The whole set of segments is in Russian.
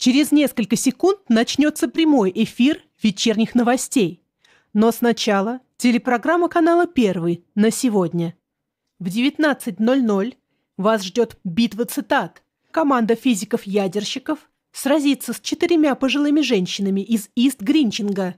Через несколько секунд начнется прямой эфир вечерних новостей. Но сначала телепрограмма канала «Первый» на сегодня. В 19.00 вас ждет битва цитат. Команда физиков-ядерщиков сразится с четырьмя пожилыми женщинами из Ист-Гринчинга.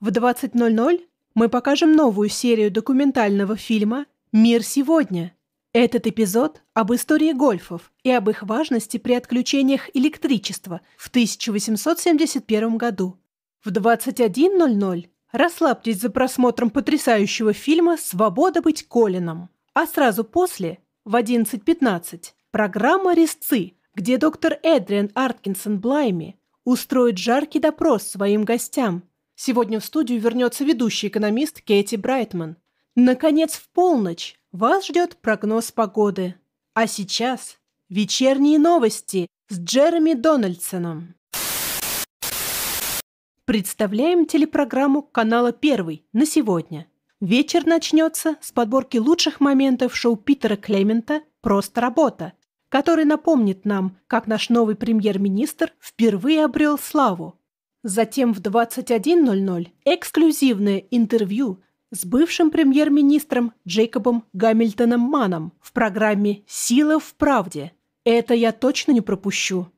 В 20.00 мы покажем новую серию документального фильма «Мир сегодня», этот эпизод об истории гольфов и об их важности при отключениях электричества в 1871 году. В 21.00 расслабьтесь за просмотром потрясающего фильма «Свобода быть Колином». А сразу после, в 11.15, программа «Резцы», где доктор Эдриан Арткинсон Блайми устроит жаркий допрос своим гостям. Сегодня в студию вернется ведущий экономист Кэти Брайтман. Наконец, в полночь вас ждет прогноз погоды. А сейчас вечерние новости с Джереми Дональдсоном. Представляем телепрограмму канала «Первый» на сегодня. Вечер начнется с подборки лучших моментов шоу Питера Клемента «Просто работа», который напомнит нам, как наш новый премьер-министр впервые обрел славу. Затем в 21.00 эксклюзивное интервью с бывшим премьер-министром Джейкобом Гамильтоном Маном в программе «Сила в правде». Это я точно не пропущу.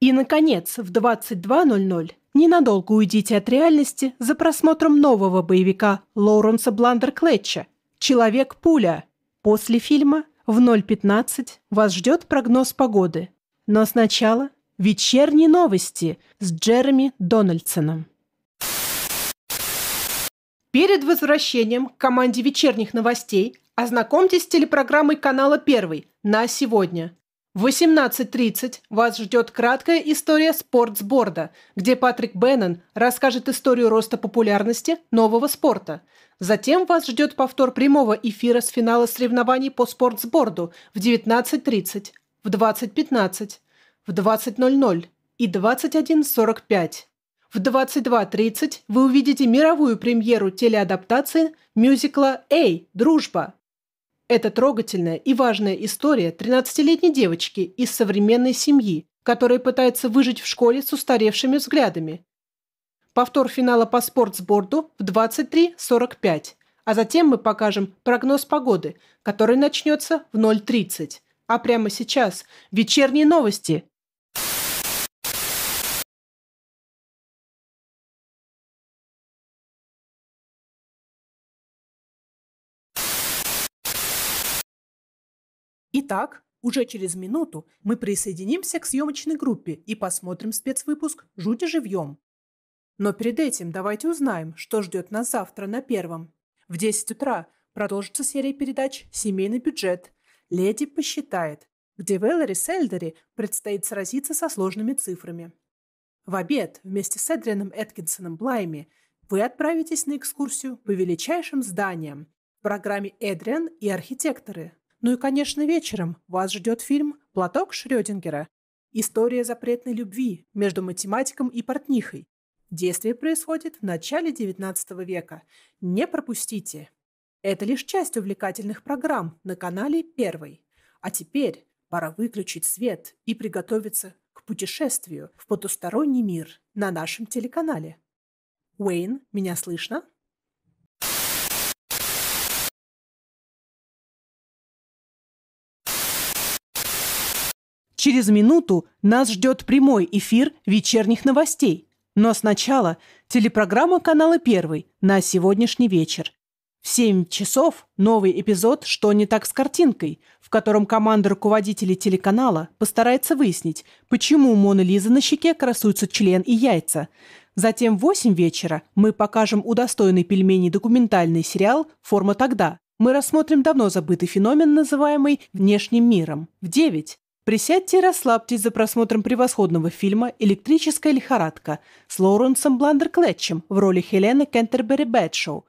И, наконец, в 22.00 ненадолго уйдите от реальности за просмотром нового боевика Лоуренса Бландер Клетча «Человек-пуля». После фильма в 0.15 вас ждет прогноз погоды. Но сначала вечерние новости с Джереми Дональдсоном. Перед возвращением к команде вечерних новостей ознакомьтесь с телепрограммой канала «Первый» на сегодня. В 18.30 вас ждет краткая история спортсборда, где Патрик Беннон расскажет историю роста популярности нового спорта. Затем вас ждет повтор прямого эфира с финала соревнований по спортсборду в 19.30, в 20.15, в 20.00 и 21.45. В 22.30 вы увидите мировую премьеру телеадаптации мюзикла «Эй, дружба!». Это трогательная и важная история 13-летней девочки из современной семьи, которая пытается выжить в школе с устаревшими взглядами. Повтор финала по спортсборду в 23.45, а затем мы покажем прогноз погоды, который начнется в 0.30. А прямо сейчас вечерние новости – Итак, уже через минуту мы присоединимся к съемочной группе и посмотрим спецвыпуск «Жути живьем». Но перед этим давайте узнаем, что ждет нас завтра на первом. В 10 утра продолжится серия передач «Семейный бюджет», «Леди посчитает», где Вэлори Сельдери предстоит сразиться со сложными цифрами. В обед вместе с Эдрианом Эткинсоном Блайми вы отправитесь на экскурсию по величайшим зданиям в программе «Эдриан и архитекторы» Ну и, конечно, вечером вас ждет фильм «Платок Шрёдингера». История запретной любви между математиком и портнихой. Действие происходит в начале XIX века. Не пропустите. Это лишь часть увлекательных программ на канале Первый. А теперь пора выключить свет и приготовиться к путешествию в потусторонний мир на нашем телеканале. Уэйн, меня слышно? Через минуту нас ждет прямой эфир вечерних новостей. Но сначала телепрограмма канала «Первый» на сегодняшний вечер. В 7 часов новый эпизод «Что не так с картинкой», в котором команда руководителей телеканала постарается выяснить, почему у Моны Лизы на щеке красуются член и яйца. Затем в 8 вечера мы покажем удостоенный пельмени документальный сериал «Форма тогда». Мы рассмотрим давно забытый феномен, называемый «внешним миром». В 9 Присядьте и расслабьтесь за просмотром превосходного фильма «Электрическая лихорадка» с Лоуренсом Бландерклетчем в роли Хелены Кентербери Бэтшоу.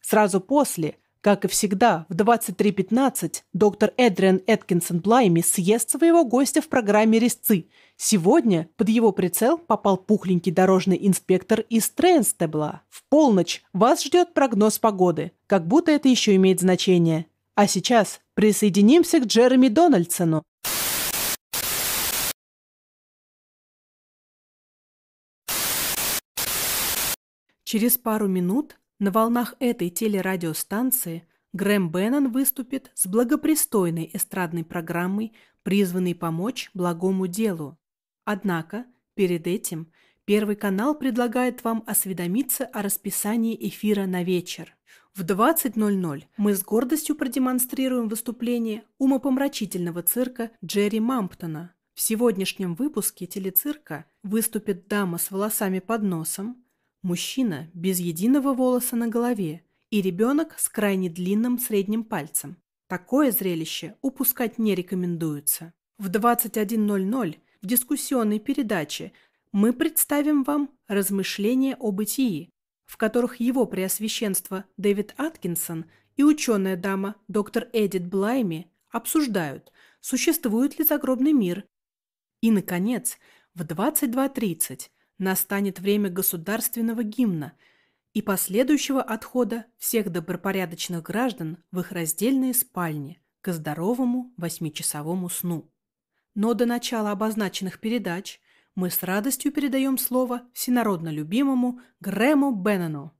Сразу после, как и всегда, в 23.15 доктор Эдриан Эткинсон Блайми съест своего гостя в программе «Резцы». Сегодня под его прицел попал пухленький дорожный инспектор из Трейнстебла. В полночь вас ждет прогноз погоды, как будто это еще имеет значение. А сейчас присоединимся к Джереми Дональдсону, Через пару минут на волнах этой телерадиостанции Грэм Беннон выступит с благопристойной эстрадной программой, призванной помочь благому делу. Однако, перед этим, Первый канал предлагает вам осведомиться о расписании эфира на вечер. В 20.00 мы с гордостью продемонстрируем выступление умопомрачительного цирка Джерри Мамптона. В сегодняшнем выпуске телецирка выступит дама с волосами под носом, Мужчина без единого волоса на голове и ребенок с крайне длинным средним пальцем. Такое зрелище упускать не рекомендуется. В 21.00 в дискуссионной передаче мы представим вам размышления о бытии, в которых его преосвященство Дэвид Аткинсон и ученая дама доктор Эдит Блайми обсуждают, существует ли загробный мир. И, наконец, в 22.30 настанет время государственного гимна и последующего отхода всех добропорядочных граждан в их раздельные спальни к здоровому восьмичасовому сну. Но до начала обозначенных передач мы с радостью передаем слово всенародно любимому Грэму Беннону.